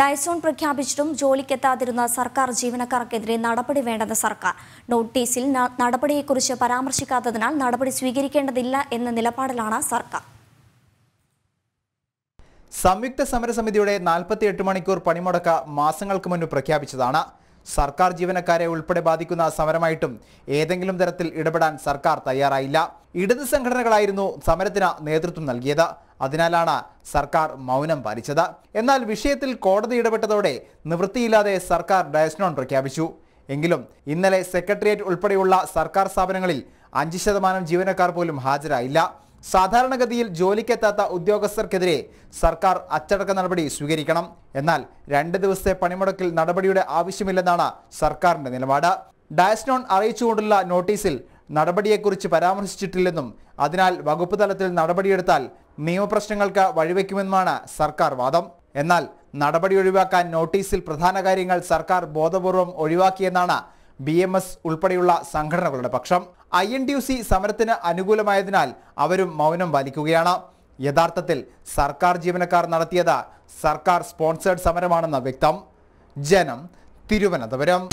ഡയസോൺ പ്രഖ്യാപിച്ചിട്ടും ജോലിക്കെത്താതിരുന്ന സർക്കാർ ജീവനക്കാർക്കെതിരെ നടപടി വേണ്ടെന്ന് സർക്കാർ നോട്ടീസിൽ നടപടിയെക്കുറിച്ച് പരാമർശിക്കാത്തതിനാൽ നടപടി സ്വീകരിക്കേണ്ടതില്ല എന്ന നിലപാടിലാണ് സർക്കാർ സംയുക്ത സമരസമിതിയുടെ നാൽപ്പത്തിയെട്ട് മണിക്കൂർ പണിമുടക്ക മാസങ്ങൾക്ക് മുൻപ് പ്രഖ്യാപിച്ചതാണ് സർക്കാർ ജീവനക്കാരെ ഉൾപ്പെടെ ബാധിക്കുന്ന സമരമായിട്ടും ഏതെങ്കിലും തരത്തിൽ ഇടപെടാൻ സർക്കാർ തയ്യാറായില്ല ഇടത് സംഘടനകളായിരുന്നു സമരത്തിന് നേതൃത്വം നൽകിയത് അതിനാലാണ് സർക്കാർ മൗനം പാലിച്ചത് എന്നാൽ വിഷയത്തിൽ കോടതി ഇടപെട്ടതോടെ നിവൃത്തിയില്ലാതെ സർക്കാർ ഡയസ്നോൺ പ്രഖ്യാപിച്ചു എങ്കിലും ഇന്നലെ സെക്രട്ടേറിയറ്റ് ഉൾപ്പെടെയുള്ള സർക്കാർ സ്ഥാപനങ്ങളിൽ അഞ്ച് ശതമാനം ജീവനക്കാർ പോലും ഹാജരായില്ല സാധാരണഗതിയിൽ ജോലിക്കെത്താത്ത ഉദ്യോഗസ്ഥർക്കെതിരെ സർക്കാർ അച്ചടക്ക നടപടി സ്വീകരിക്കണം എന്നാൽ രണ്ട് ദിവസത്തെ പണിമുടക്കിൽ നടപടിയുടെ ആവശ്യമില്ലെന്നാണ് സർക്കാരിന്റെ നിലപാട് ഡയസ്നോൺ അറിയിച്ചുകൊണ്ടുള്ള നോട്ടീസിൽ നടപടിയെക്കുറിച്ച് പരാമർശിച്ചിട്ടില്ലെന്നും അതിനാൽ വകുപ്പ് തലത്തിൽ നടപടിയെടുത്താൽ നിയമപ്രശ്നങ്ങൾക്ക് വഴിവെക്കുമെന്നാണ് സർക്കാർ വാദം എന്നാൽ നടപടി ഒഴിവാക്കാൻ നോട്ടീസിൽ പ്രധാന കാര്യങ്ങൾ സർക്കാർ ബോധപൂർവം ഒഴിവാക്കിയെന്നാണ് ബി എം എസ് ഉൾപ്പെടെയുള്ള സംഘടനകളുടെ പക്ഷം I N T U C സമരത്തിന് അനുകൂലമായതിനാൽ അവരും മൗനം പാലിക്കുകയാണ് യഥാർത്ഥത്തിൽ സർക്കാർ ജീവനക്കാർ നടത്തിയത് സർക്കാർ സ്പോൺസേഡ് സമരമാണെന്ന് വ്യക്തം ജനം തിരുവനന്തപുരം